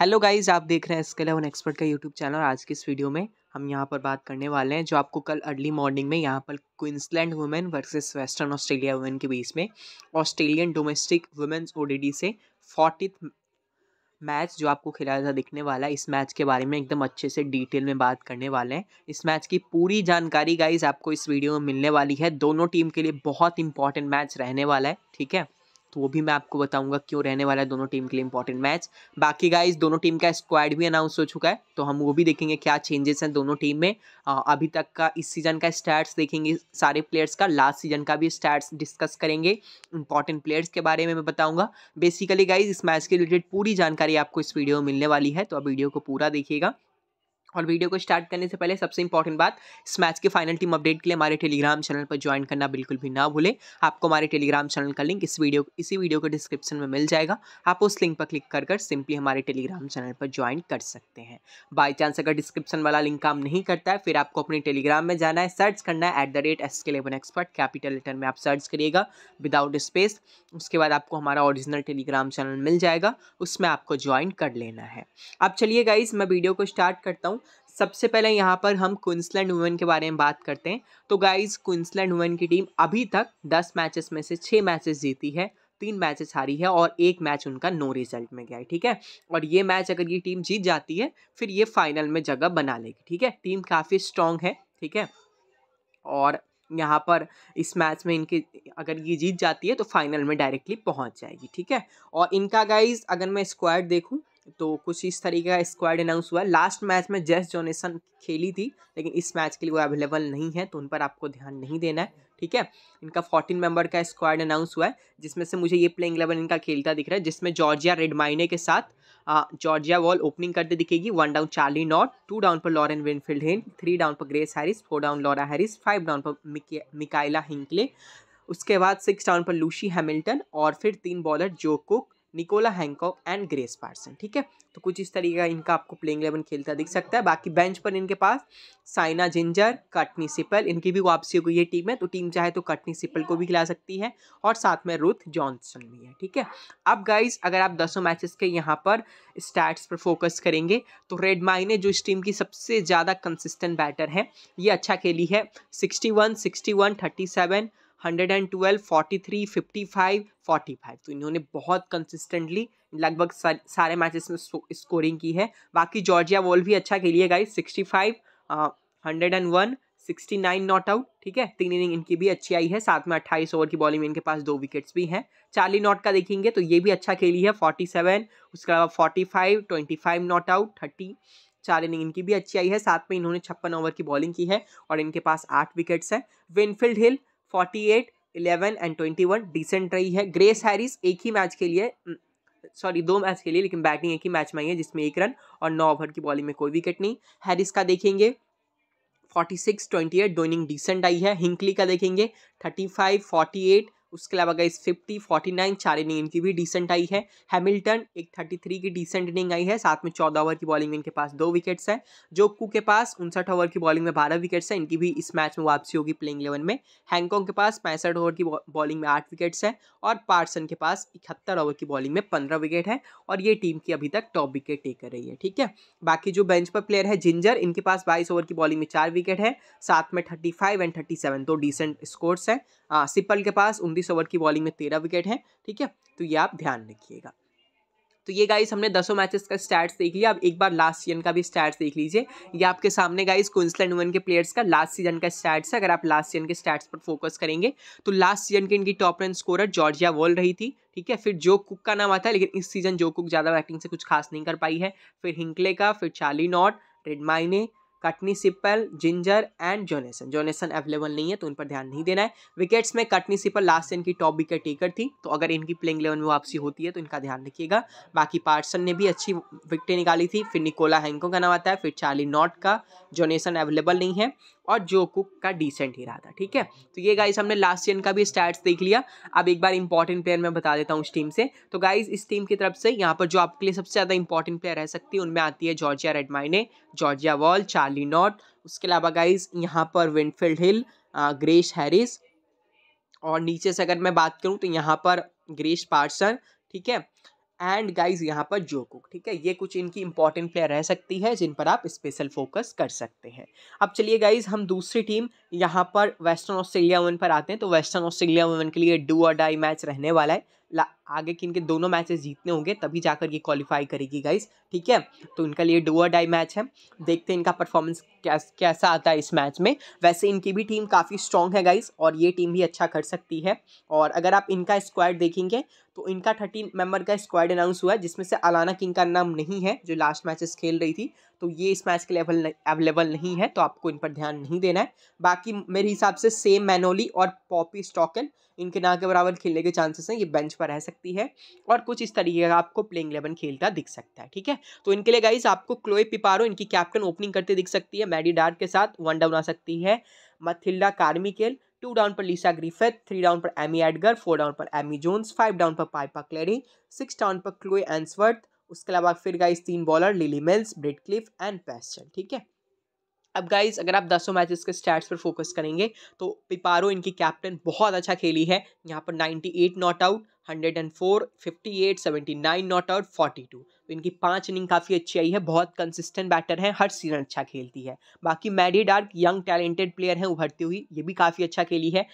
hello guys आप देख रहे हैं इसके लिए एक्सपर्ट का यूट्यूब चैनल आज की इस वीडियो में हम यहाँ पर बात करने वाले हैं जो आपको कल अर्ली मॉर्निंग में यहाँ पर Queensland women versus Western Australia women के बीच में ऑस्ट्रेलियन डोमेस्टिक वुमेन्स ओ से फोर्टी मैच जो आपको खिलाया था दिखने वाला है इस मैच के बारे में एकदम अच्छे से डिटेल में बात करने वाले हैं इस मैच की पूरी जानकारी गाइज आपको इस वीडियो में मिलने वाली है दोनों टीम के लिए बहुत इंपॉर्टेंट मैच रहने वाला है ठीक है तो वो भी मैं आपको बताऊंगा क्यों रहने वाला है दोनों टीम के लिए इंपॉर्टेंट मैच बाकी गाइज दोनों टीम का स्क्वाड भी अनाउंस हो चुका है तो हम वो भी देखेंगे क्या चेंजेस हैं दोनों टीम में अभी तक का इस सीज़न का स्टैट्स देखेंगे सारे प्लेयर्स का लास्ट सीजन का भी स्टैट्स डिस्कस करेंगे इंपॉर्टेंट प्लेयर्स के बारे में मैं बताऊँगा बेसिकली गाइज इस मैच के रिलेटेड पूरी जानकारी आपको इस वीडियो में मिलने वाली है तो आप वीडियो को पूरा देखिएगा और वीडियो को स्टार्ट करने से पहले सबसे इंपॉर्टेंट बात इस मैच के फाइनल टीम अपडेट के लिए हमारे टेलीग्राम चैनल पर ज्वाइन करना बिल्कुल भी ना भूलें आपको हमारे टेलीग्राम चैनल का लिंक इस वीडियो इसी वीडियो के डिस्क्रिप्शन में मिल जाएगा आप उस लिंक पर क्लिक कर कर सिंपली हमारे टेलीग्राम चैनल पर ज्वाइन कर सकते हैं बाई चांस अगर डिस्क्रिप्शन वाला लिंक काम नहीं करता है फिर आपको अपने टेलीग्राम में जाना है सर्च करना है एट द रेट एस के लेवन एक्सपर्ट कैपिटल लेटर में आप सर्च करिएगा विदाउट स्पेस उसके बाद आपको हमारा ऑरिजिनल टेलीग्राम चैनल मिल जाएगा उसमें आपको ज्वाइन कर लेना है अब चलिए गाइज मैं वीडियो को स्टार्ट करता हूँ सबसे पहले यहाँ पर हम क्विंसलैंड वुमेन के बारे में बात करते हैं तो गाइज क्विंसलैंड वुमेन की टीम अभी तक दस मैचेस में से छः मैचेस जीती है तीन मैचेस हारी है और एक मैच उनका नो रिजल्ट में गया है ठीक है और ये मैच अगर ये टीम जीत जाती है फिर ये फाइनल में जगह बना लेगी ठीक है टीम काफ़ी स्ट्रॉन्ग है ठीक है और यहाँ पर इस मैच में इनके अगर ये जीत जाती है तो फाइनल में डायरेक्टली पहुँच जाएगी ठीक है और इनका गाइज अगर मैं स्क्वाड देखूँ तो कुछ इस तरीके का स्क्वाड अनाउंस हुआ लास्ट मैच में जेस जोनेसन खेली थी लेकिन इस मैच के लिए वो अवेलेबल नहीं है तो उन पर आपको ध्यान नहीं देना है ठीक है इनका फोर्टीन मेंबर का स्क्वाड अनाउंस हुआ है जिसमें से मुझे ये प्लेइंग इलेवन इनका खेलता दिख रहा है जिसमें जॉर्जिया रेडमाइने के साथ जॉर्जिया वॉल ओपनिंग करते दिखेगी one down Charli Knott two down पर लॉरेन विनफील्ड हिंड थ्री डाउन पर Grace Harris four down Laura Harris five down पर मिकाइला हिंकले उसके बाद सिक्स डाउन पर लूशी हैमिल्टन और फिर तीन बॉलर जो Cook Nicola Hancock and Grace Parson ठीक है तो कुछ इस तरीके का इनका आपको प्लेइंग इलेवन खेलता दिख सकता है बाकी बेंच पर इनके पास साइना जिंजर कटनी सिपल इनकी भी वापसी हुई है टीम है तो टीम चाहे तो कटनी सिपल को भी खिला सकती है और साथ में रुथ जॉनसन भी है ठीक है अब गाइज अगर आप दसों मैचेस के यहाँ पर स्टैट्स पर फोकस करेंगे तो रेड माइने जो इस टीम की सबसे ज़्यादा कंसिस्टेंट बैटर है ये अच्छा खेली है sixty one sixty one thirty seven hundred and twelve forty three fifty five forty five तो इन्होंने बहुत कंसिस्टेंटली लगभग सारे मैचेस में स्कोरिंग की है बाकी जॉर्जिया वॉल भी अच्छा खेली है guys sixty five hundred and one sixty nine not out ठीक है तीन इनिंग इनकी भी अच्छी आई है साथ में अट्ठाईस ओवर की बॉलिंग में इनके पास दो विकेट्स भी हैं चार्ली नॉट का देखेंगे तो ये भी अच्छा खेली है फोर्टी सेवन उसके अलावा forty five twenty five not out thirty चार इनिंग इनकी भी अच्छी आई है साथ में इन्होंने छप्पन ओवर की बॉलिंग की है और इनके पास आठ विकेट्स हैं विनफील्ड हिल 48, 11 एंड 21 डिसेंट रही है ग्रेस हैरिस एक ही मैच के लिए सॉरी दो मैच के लिए लेकिन बैटिंग एक ही मैच में आई है जिसमें एक रन और नौ ओवर की बॉलिंग में कोई विकेट नहीं हैरिस का देखेंगे फोर्टी सिक्स ट्वेंटी एट डोनिंग डिसेंट आई है हिंकली का देखेंगे थर्टी फाइव फोर्टी एट उसके अलावा गई फिफ्टी फोर्टी नाइन चार इनिंग इनकी भी डिसेंट आई है हैमिल्टन एक थर्टी थ्री की डिसेंट इनिंग आई है साथ में चौदह ओवर की बॉलिंग में इनके पास दो विकेट्स है जोकू के पास उनसठ ओवर की बॉलिंग में बारह विकेट्स है इनकी भी इस मैच में वापसी होगी प्लेइंग इलेवन में हैंगकॉन्ग के पास पैंसठ ओवर की बॉलिंग में आठ विकेट्स है और पार्सन के पास इकहत्तर ओवर की बॉलिंग में पंद्रह विकेट है और ये टीम की अभी तक टॉप विकेट टेक कर रही है ठीक है बाकी जो बेंच पर प्लेयर है जिंजर इनके पास बाईस ओवर की बॉलिंग में चार विकेट है साथ में thirty five and thirty seven दो डिसेंट स्कोर्स है सिपल के पास उनतीस कुलदीप ओवर की बॉलिंग में तेरह विकेट हैं ठीक है तो ये आप ध्यान रखिएगा तो ये गाइस हमने दसों मैचेस का स्टैट्स देख लिया अब एक बार लास्ट सीजन का भी स्टैट्स देख लीजिए ये आपके सामने गाइस क्विंसलैंड वुमेन के प्लेयर्स का लास्ट सीजन का स्टैट्स है अगर आप लास्ट सीजन के स्टैट्स पर फोकस करेंगे तो लास्ट सीजन की इनकी top run scorer Georgia Wall रही थी ठीक है फिर जो कुक का नाम आता है लेकिन इस सीजन जो कुक ज़्यादा बैटिंग से कुछ खास नहीं कर पाई है फिर हिंकले का फिर Charlie Knott Redmayne Courtney Sippel Ginger and Jonassen Jonassen available नहीं है तो उन पर ध्यान नहीं देना है विकेट्स में कटनी सिप्पल लास्ट इनकी टॉप विकेट टेकर थी तो अगर इनकी प्लेइंग इलेवन में वापसी होती है तो इनका ध्यान रखिएगा बाकी पार्सन ने भी अच्छी विकटें निकाली थी फिर निकोला हैंको का नाम आता है फिर चार्ली नॉट का जोनेसन अवेलेबल नहीं है और जो कुक का डिसेंट ही रहा था ठीक है तो ये गाइस हमने लास्ट ईयर का भी स्टैट्स देख लिया अब एक बार इंपॉर्टेंट प्लेयर मैं बता देता हूँ उस टीम से तो गाइस इस टीम की तरफ से यहाँ पर जो आपके लिए सबसे ज़्यादा इंपॉर्टेंट प्लेयर रह सकती है उनमें आती है Georgia Redmayne Georgia Wall Charlie Knott उसके अलावा गाइज यहाँ पर विंडफील्ड हिल ग्रेश हैरिस और नीचे से अगर मैं बात करूँ तो यहाँ पर ग्रेश पार्सन ठीक है एंड गाइज यहाँ पर जोकुक ठीक है ये कुछ इनकी इंपॉर्टेंट प्लेयर रह सकती है जिन पर आप स्पेशल फोकस कर सकते हैं अब चलिए गाइज हम दूसरी टीम यहाँ पर वेस्टर्न ऑस्ट्रेलिया वुमेन पर आते हैं तो वेस्टर्न ऑस्ट्रेलिया वुमेन के लिए डू और डाई मैच रहने वाला है आगे कि इनके दोनों मैचेस जीतने होंगे तभी जाकर ये क्वालिफाई करेगी गाइस ठीक है तो इनका लिए डोअर डाई मैच है देखते हैं इनका परफॉर्मेंस कैस, कैसा आता है इस मैच में वैसे इनकी भी टीम काफ़ी स्ट्रॉन्ग है गाइस और ये टीम भी अच्छा कर सकती है और अगर आप इनका स्क्वाड देखेंगे तो इनका थर्टीन मेंबर का स्क्वाड अनाउंस हुआ है जिसमें से अलाना किंग का नाम नहीं है जो लास्ट मैचेस खेल रही थी तो ये इस मैच के लिए अवेलेबल नहीं है तो आपको इन पर ध्यान नहीं देना है बाकी मेरे हिसाब से सेम मैनोली और पॉपी स्टॉकन इनके ना के बराबर खेलने के चांसेस हैं ये बेंच पर रह सकती है और कुछ इस तरीके का आपको प्लेइंग इलेवन खेलता दिख सकता है ठीक है तो इनके लिए गाइज आपको क्लोए पिपारो इनकी कैप्टन ओपनिंग करते दिख सकती है मैडी डार्क के साथ वन डाउन आ सकती है मथिल्डा कार्मिकेल टू डाउन पर लीसा ग्रीफेथ थ्री डाउन पर एमी एडगर फोर डाउन पर एमी जोन्स फाइव डाउन पर पाइपा क्लेरी सिक्स डाउन पर क्लोए एंसवर्थ उसके अलावा फिर गाइज तीन बॉलर लिली मिल्स ब्रिड क्लिफ एंड पेस्टन ठीक है अब गाइज अगर आप दसों मैचेस के स्टैट्स पर फोकस करेंगे तो पिपारो इनकी कैप्टन बहुत अच्छा खेली है यहाँ पर 98 नॉट आउट 104, 58, 79 नॉट आउट 42 तो इनकी पांच इनिंग काफ़ी अच्छी आई है बहुत कंसिस्टेंट बैटर है हर सीजन अच्छा खेलती है बाकी Maddy Darke young talented player हैं उभरती हुई ये भी काफ़ी अच्छा खेली है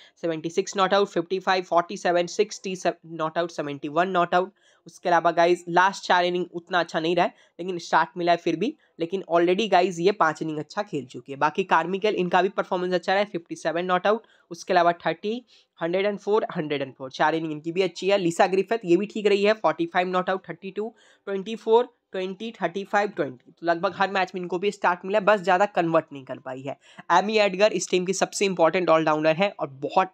six not out forty seven sixty not out one not out उसके अलावा गाइज लास्ट चार इनिंग उतना अच्छा नहीं रहा है लेकिन स्टार्ट मिला है फिर भी लेकिन ऑलरेडी गाइज ये पाँच इनिंग अच्छा खेल चुकी है बाकी कार्मिकल इनका भी परफॉर्मेंस अच्छा रहा है फिफ्टी सेवन नॉट आउट उसके अलावा thirty hundred and four hundred and four चार इनिंग इनकी भी अच्छी है लिसा ग्रिफिथ ये भी ठीक रही है forty five not out thirty two twenty four twenty thirty five twenty तो लगभग हर मैच में इनको भी स्टार्ट मिला है बस ज़्यादा कन्वर्ट नहीं कर पाई है एमी एडगर इस टीम की सबसे इंपॉर्टेंट ऑलराउंडर है और बहुत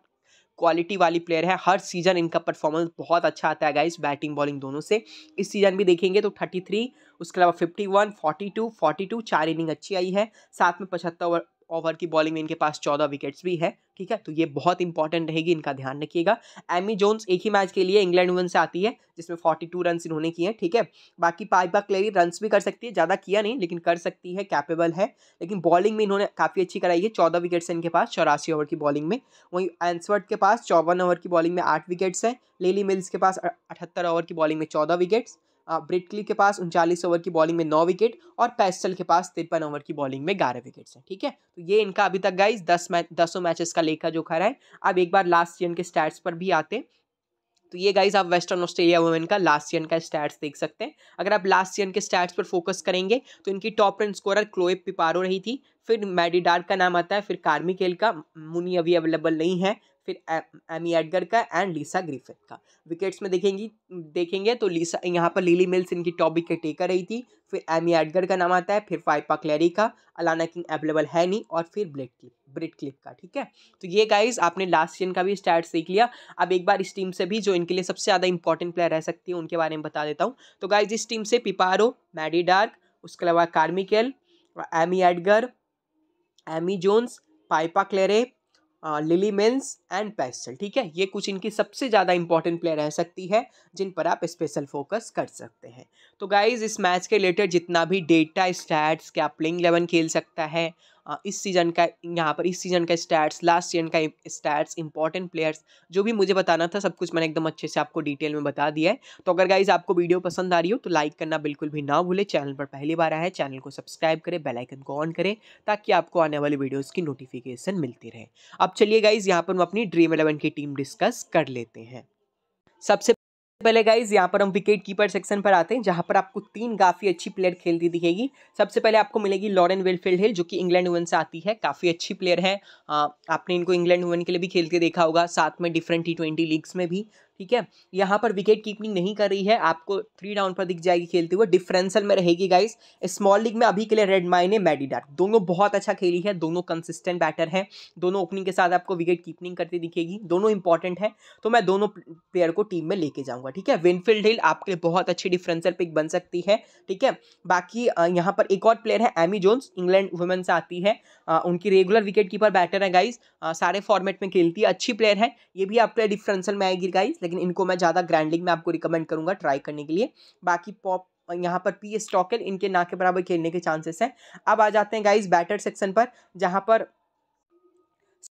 क्वालिटी वाली प्लेयर है हर सीजन इनका परफॉर्मेंस बहुत अच्छा आता है गाइस बैटिंग बॉलिंग दोनों से इस सीजन भी देखेंगे तो थर्टी थ्री उसके अलावा fifty one forty two forty two चार इनिंग अच्छी आई है साथ में पचहत्तर ओवर की बॉलिंग में इनके पास चौदह विकेट्स भी है ठीक है तो ये बहुत इंपॉर्टेंट रहेगी इनका ध्यान रखिएगा एमी जोन्स एक ही मैच के लिए इंग्लैंड वन से आती है जिसमें फोर्टी टू रन इन्होंने किए हैं ठीक है बाकी पाइपा क्लेरी रन भी कर सकती है ज़्यादा किया नहीं लेकिन कर सकती है कैपेबल है लेकिन बॉलिंग में इन्होंने काफ़ी अच्छी कराई है चौदह विकेट्स हैं इनके पास चौरासी ओवर की बॉलिंग में वहीं एंसवर्ट के पास चौवन ओवर की बॉलिंग में आठ विकेट्स हैं लेली मिल्स के पास अठहत्तर ओवर की बॉलिंग में चौदह विकेट्स ब्रिटली के पास उनचालीस ओवर की बॉलिंग में नौ विकेट और पैस्टल के पास तिरपन ओवर की बॉलिंग में ग्यारह विकेट्स हैं ठीक है तो ये इनका अभी तक गाइज दस मैच दसों मैचेस का लेखा जोखा है अब एक बार लास्ट ईयर के स्टैट्स पर भी आते तो ये गाइज आप वेस्टर्न ऑस्ट्रेलिया वुमेन का लास्ट ईयर का स्टैट्स देख सकते हैं अगर आप लास्ट ईयर के स्टैट्स पर फोकस करेंगे तो इनकी top run scorer Chloe Piparo रही थी फिर मैडिडार का नाम आता है फिर कार्मिकेल का मुनी अभी अवेलेबल नहीं है फिर एमी एडगर का एंड लीसा ग्रिफिथ का विकेट्स में देखेंगी देखेंगे तो लीसा यहाँ पर लिली मिल्स इनकी टॉप विकेट टेकर रही थी फिर एमी एडगर का नाम आता है फिर फाइपा क्लैरी का अलाना किंग अवेलेबल है नहीं और फिर ब्लेट क्लिप ब्रिट क्लिप का ठीक है तो ये गाइज आपने लास्ट सीजन का भी स्टैट्स देख लिया अब एक बार इस टीम से भी जो इनके लिए सबसे ज़्यादा इंपॉर्टेंट प्लेयर रह सकती है उनके बारे में बता देता हूँ तो गाइज इस टीम से पिपारो मैडी डार्क उसके अलावा Carmichael Amy Edgar Amy Jones Piepa Cleary Lilly Mills and Peschel ठीक है ये कुछ इनकी सबसे ज़्यादा इंपॉर्टेंट प्लेयर रह सकती है जिन पर आप स्पेशल फोकस कर सकते हैं तो गाइज इस मैच के रिलेटेड जितना भी डेटा स्टैट्स क्या प्लेइंग इलेवन खेल सकता है इस सीज़न का यहाँ पर इस सीज़न का स्टैट्स लास्ट सीजन का स्टैट्स इंपॉर्टेंट प्लेयर्स जो भी मुझे बताना था सब कुछ मैंने एकदम अच्छे से आपको डिटेल में बता दिया है तो अगर गाइज आपको वीडियो पसंद आ रही हो तो लाइक करना बिल्कुल भी ना भूले चैनल पर पहली बार आया है चैनल को सब्सक्राइब करें बेलाइकन को ऑन करें ताकि आपको आने वाले वीडियोज़ की नोटिफिकेशन मिलती रहे अब चलिए गाइज यहाँ पर हम अपनी ड्रीम इलेवन की टीम डिस्कस कर लेते हैं सबसे पहले गाइज यहाँ पर हम विकेट कीपर सेक्शन पर आते हैं जहाँ पर आपको तीन काफ़ी अच्छी प्लेयर खेलती दिखेगी सबसे पहले आपको मिलेगी लॉरेन वेलफील्ड हिल जो कि इंग्लैंड वुमेन से आती है काफ़ी अच्छी प्लेयर है आपने इनको इंग्लैंड वुमेन के लिए भी खेलते देखा होगा साथ में डिफरेंट टी ट्वेंटी लीग्स में भी ठीक है यहाँ पर विकेट कीपिंग नहीं कर रही है आपको थ्री डाउन पर दिख जाएगी खेलते हुए डिफरेंसल में रहेगी गाइस स्मॉल लीग में अभी के लिए रेड माइन माइने मेडिडार दोनों बहुत अच्छा खेली है दोनों कंसिस्टेंट बैटर हैं दोनों ओपनिंग के साथ आपको विकेट कीपिंग करती दिखेगी दोनों इंपॉर्टेंट है तो मैं दोनों प्लेयर को टीम में लेके जाऊँगा ठीक है विनफील्ड हिल आपके लिए बहुत अच्छी डिफरेंसल पिक बन सकती है ठीक है बाकी यहाँ पर एक और प्लेयर है एमी जोन्स इंग्लैंड वुमेन से आती है उनकी रेगुलर विकेट कीपर बैटर है गाइज सारे फॉर्मेट में खेलती है अच्छी प्लेयर है ये भी आपके डिफरेंसल में आएगी गाइज लेकिन इनको मैं ज़्यादा ग्रैंडिंग में आपको रिकमेंड करूँगा ट्राई करने के लिए बाकी पॉप यहाँ पर पी स्टॉकल इनके ना के बराबर खेलने के चांसेस हैं अब आ जाते हैं गाइज बैटर सेक्शन पर जहाँ पर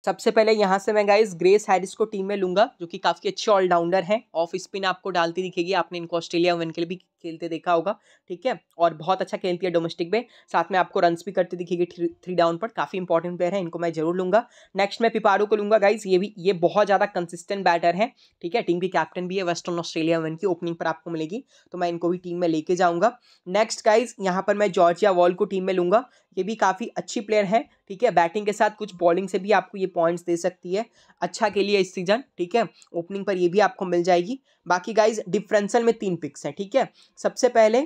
सबसे पहले यहाँ से मैं गाइस ग्रेस हैरिस को टीम में लूंगा जो कि काफ़ी अच्छे ऑलराउंडर हैं ऑफ स्पिन आपको डालती दिखेगी आपने इनको ऑस्ट्रेलिया वन के लिए भी खेलते देखा होगा ठीक है और बहुत अच्छा खेलती है डोमेस्टिक में साथ में आपको रन्स भी करते दिखेगी थ्री डाउन पर काफ़ी इंपॉर्टेंट प्लेयर है इनको मैं जरूर लूंगा नेक्स्ट मैं पिपारो को लूंगा गाइज ये भी ये बहुत ज़्यादा कंसिस्टेंट बैटर है ठीक है टीम की कैप्टन भी है वेस्टर्न ऑस्ट्रेलिया वन की ओपनिंग पर आपको मिलेगी तो मैं इनको भी टीम में लेके जाऊँगा नेक्स्ट गाइज यहाँ पर मैं जॉर्जिया वॉल को टीम में लूंगा ये भी काफ़ी अच्छी प्लेयर है ठीक है बैटिंग के साथ कुछ बॉलिंग से भी आपको ये पॉइंट्स दे सकती है अच्छा के लिए इस सीजन ठीक है ओपनिंग पर ये भी आपको मिल जाएगी बाकी गाइज डिफ्रेंसल में तीन पिक्स हैं ठीक है सबसे पहले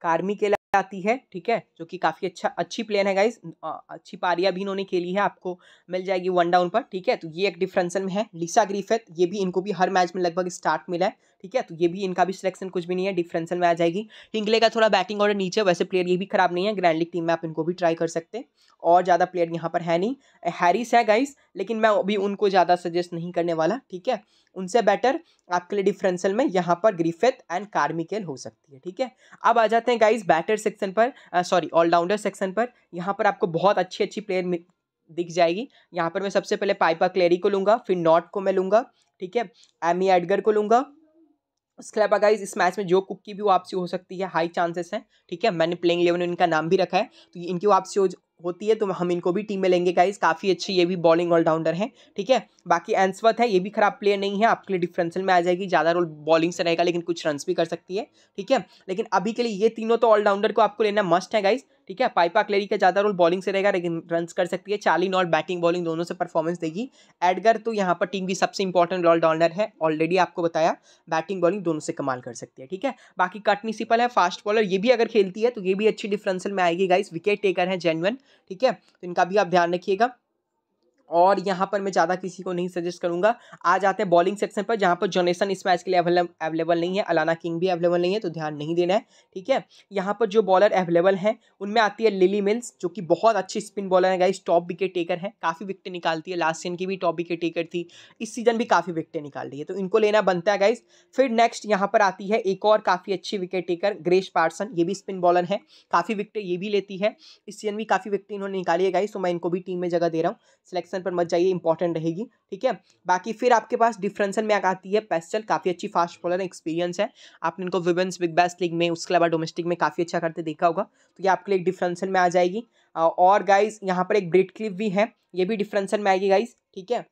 कार्मी के आती है ठीक है जो कि काफ़ी अच्छा अच्छी प्लेयर है गाइज अच्छी पारियाँ भी इन्होंने खेली है आपको मिल जाएगी वन डाउन पर ठीक है तो ये एक डिफरेंसल में है लिसा ग्रीफेथ ये भी इनको भी हर मैच में लगभग स्टार्ट मिला है ठीक है तो ये भी इनका भी सिलेक्शन कुछ भी नहीं है डिफरेंसल में आ जाएगी हिंगले का थोड़ा बैटिंग ऑर्डर नीचे वैसे प्लेयर ये भी खराब नहीं है ग्रैंड लीग टीम में आप इनको भी ट्राई कर सकते हैं और ज़्यादा प्लेयर यहाँ पर है नहीं हैरिस है गाइस लेकिन मैं अभी उनको ज़्यादा सजेस्ट नहीं करने वाला ठीक है उनसे बेटर आपके लिए डिफरेंसल में यहाँ पर ग्रीफेथ एंड कार्मिकेल हो सकती है ठीक है अब आ जाते हैं गाइस बैटर सेक्शन पर सॉरी ऑलराउंडर सेक्शन पर यहाँ पर आपको बहुत अच्छी अच्छी प्लेयर दिख जाएगी यहाँ पर मैं सबसे पहले पाइपा क्लेरी को लूँगा फिर नॉट को मैं लूँगा ठीक है एमी एडगर को लूँगा उसके अलावा गाइज इस मैच में जो कुक की भी वापसी हो सकती है हाई चांसेस हैं ठीक है मैंने प्लेइंग इलेवन में इनका नाम भी रखा है तो इनकी वापसी हो होती है तो हम इनको भी टीम में लेंगे गाइस काफ़ी अच्छी ये भी बॉलिंग ऑलराउंडर हैं ठीक है बाकी एंसवर्थ है ये भी खराब प्लेयर नहीं है आपके लिए डिफरेंशियल में आ जाएगी ज़्यादा रोल बॉलिंग से रहेगा लेकिन कुछ रन्स भी कर सकती है ठीक है लेकिन अभी के लिए ये तीनों तो ऑलराउंडर को आपको लेना मस्ट है गाइज ठीक है पाइपा क्लेरी का ज़्यादा रोल बॉलिंग से रहेगा लेकिन रन कर सकती है चार्ली नॉट बैटिंग बॉलिंग दोनों से परफॉर्मेंस देगी एडगर तो यहाँ पर टीम की सबसे इंपॉर्टेंट ऑलराउंडर है ऑलरेडी आपको बताया बैटिंग बॉलिंग दोनों से कमाल कर सकती है ठीक है बाकी कटनी सिपल है फास्ट बॉलर ये भी अगर खेलती है तो ये भी अच्छी डिफरेंशियल में आएगी गाइज विकेट टेकर है जेनवन ठीक है तो इनका भी आप ध्यान रखिएगा और यहाँ पर मैं ज़्यादा किसी को नहीं सजेस्ट करूँगा आ जाते हैं बॉलिंग सेक्शन पर जहाँ पर जोनेसन इस मैच के लिए अवेलेबल नहीं है अलाना किंग भी अवेलेबल नहीं है तो ध्यान नहीं देना है ठीक है यहाँ पर जो बॉलर अवेलेबल हैं उनमें आती है लिली मिल्स जो कि बहुत अच्छी स्पिन बॉलर है गाइस टॉप विकेट टेकर है काफ़ी विकटें निकालती है लास्ट सीजन की भी टॉप विकेट टेकर थी इस सीजन भी काफ़ी विकटें निकाल रही है तो इनको लेना बनता है गाइस फिर नेक्स्ट यहाँ पर आती है एक और काफ़ी अच्छी विकेट टेकर ग्रेश पार्सन ये भी स्पिन बॉलर है काफ़ी विकटें ये भी लेती है इस सीजन भी काफ़ी विकटें इन्होंने निकाली है गाइस तो मैं इनको भी टीम में जगह दे रहा हूँ सिलेक्शन ऑप्शन पर मत जाइए इंपॉर्टेंट रहेगी ठीक है बाकी फिर आपके पास डिफरेंसल में आती है पेस्टल काफ़ी अच्छी फास्ट बॉलर एक्सपीरियंस है आपने इनको विमेंस बिग बेस्ट लीग में उसके अलावा डोमेस्टिक में काफ़ी अच्छा करते देखा होगा तो ये आपके लिए डिफरेंसल में आ जाएगी और गाइज यहाँ पर एक ब्रिट क्लिप भी है ये भी डिफरेंसल में आएगी गाइज ठीक है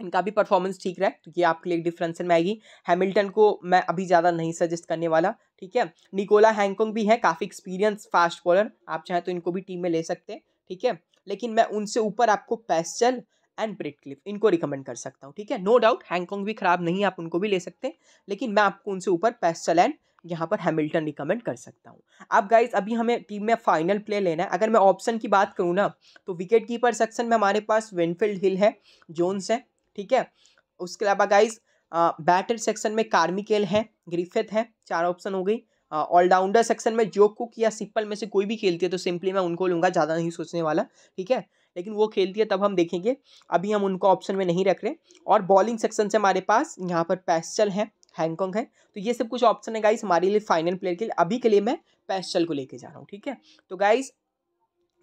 इनका भी परफॉर्मेंस ठीक रहा है तो ये आपके लिए डिफरेंसल में आएगी हैमिल्टन को मैं अभी ज़्यादा नहीं सजेस्ट करने वाला ठीक है निकोला हैंगकोंग भी है काफ़ी एक्सपीरियंस फास्ट बॉलर आप चाहें तो इनको भी टीम में ले सकते हैं ठीक है लेकिन मैं उनसे ऊपर आपको पेस्टल एंड ब्रिटक्लिफ इनको रिकमेंड कर सकता हूँ ठीक है नो डाउट हैंगकॉन्ग भी ख़राब नहीं आप उनको भी ले सकते हैं लेकिन मैं आपको उनसे ऊपर पेस्टल एंड यहाँ पर हैमिल्टन रिकमेंड कर सकता हूँ आप गाइज अभी हमें टीम में फाइनल प्ले लेना है अगर मैं ऑप्शन की बात करूँ ना तो विकेट कीपर सेक्शन में हमारे पास वेनफील्ड हिल है जोन्स है ठीक है उसके अलावा गाइज बैटर सेक्शन में कार्मिकेल है ग्रीफेथ है चार ऑप्शन हो गई ऑलराउंडर सेक्शन में जो कुक या सिप्पल में से कोई भी खेलती है तो सिंपली मैं उनको लूँगा ज़्यादा नहीं सोचने वाला ठीक है लेकिन वो खेलती है तब हम देखेंगे अभी हम उनको ऑप्शन में नहीं रख रहे और बॉलिंग सेक्शन से हमारे पास यहाँ पर पैस्टल है हैंगकॉन्ग है तो ये सब कुछ ऑप्शन है गाइस हमारे लिए फाइनल प्लेयर के लिए अभी के लिए मैं पैस्टल को लेके जा रहा हूँ ठीक है तो गाइस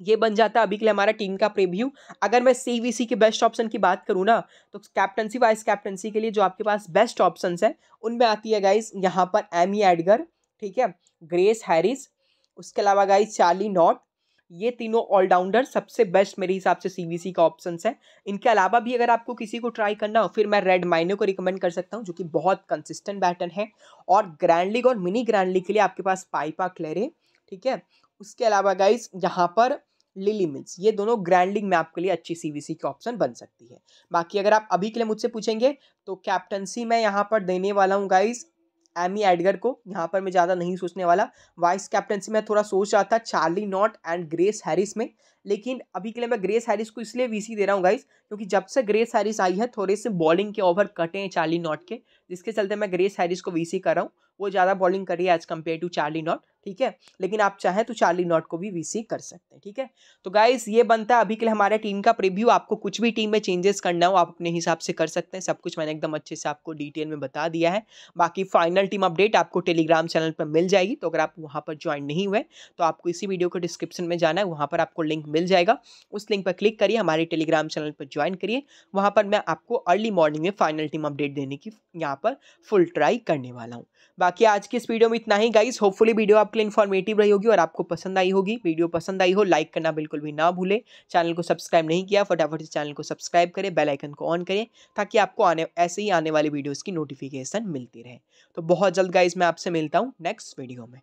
ये बन जाता है अभी के लिए हमारा टीम का प्रीव्यू अगर मैं सी के बेस्ट ऑप्शन की बात करूँ ना तो कैप्टनसी वाइस कैप्टनसी के लिए जो आपके पास बेस्ट ऑप्शन है उनमें आती है गाइज यहाँ पर एमी एडगर ठीक है ग्रेस हैरिस उसके अलावा गाइस चार्ली नॉट ये तीनों ऑलराउंडर सबसे बेस्ट मेरे हिसाब से सीबीसी का ऑप्शन है इनके अलावा भी अगर आपको किसी को ट्राई करना हो फिर मैं रेड माइनो को रिकमेंड कर सकता हूँ जो कि बहुत कंसिस्टेंट बैटर है और ग्रैंड लीग और मिनी ग्रैंड लीग के लिए आपके पास पाइपा क्लेरे ठीक है उसके अलावा गाइज यहाँ पर लिली मिल्स ये दोनों ग्रैंड लीग में आपके लिए अच्छी सी की ऑप्शन बन सकती है बाकी अगर आप अभी के लिए मुझसे पूछेंगे तो कैप्टनसी मैं यहाँ पर देने वाला हूँ गाइज एमी एडगर को यहाँ पर मैं ज़्यादा नहीं सोचने वाला वाइस कैप्टनसी में थोड़ा सोच रहा था Charlie Knott and Grace Harris में लेकिन अभी के लिए मैं ग्रेस हैरिस को इसलिए वीसी दे रहा हूँ गाइस क्योंकि जब से ग्रेस हैरिस आई है थोड़े से बॉलिंग के ओवर कटे हैं चार्ली नॉट के जिसके चलते मैं ग्रेस हैरिस को वी कर रहा हूँ वो ज़्यादा बॉलिंग करी है as compared to Charlie Knott ठीक है लेकिन आप चाहें तो चार्ली नॉट को भी वीसी कर सकते हैं ठीक है तो गाइज ये बनता है अभी के लिए हमारे टीम का प्रीव्यू आपको कुछ भी टीम में चेंजेस करना हो आप अपने हिसाब से कर सकते हैं सब कुछ मैंने एकदम अच्छे से आपको डिटेल में बता दिया है बाकी फाइनल टीम अपडेट आपको टेलीग्राम चैनल पर मिल जाएगी तो अगर आप वहाँ पर ज्वाइन नहीं हुए तो आपको इसी वीडियो को डिस्क्रिप्शन में जाना है वहाँ पर आपको लिंक मिल जाएगा उस लिंक पर क्लिक करिए हमारे टेलीग्राम चैनल पर ज्वाइन करिए वहाँ पर मैं आपको अर्ली मॉर्निंग में फाइनल टीम अपडेट देने की यहाँ पर फुल ट्राई करने वाला हूँ बाकी आज की इस वीडियो में इतना ही गाइस होपफुली वीडियो आपके लिए इन्फॉर्मेटिव रही होगी और आपको पसंद आई होगी वीडियो पसंद आई हो लाइक करना बिल्कुल भी ना भूले चैनल को सब्सक्राइब नहीं किया फटाफट से चैनल को सब्सक्राइब करें बेलाइकन को ऑन करें ताकि आपको आने ऐसे ही आने वाली वीडियोज़ की नोटिफिकेशन मिलती रहे तो बहुत जल्द गाइज मैं आपसे मिलता हूँ नेक्स्ट वीडियो में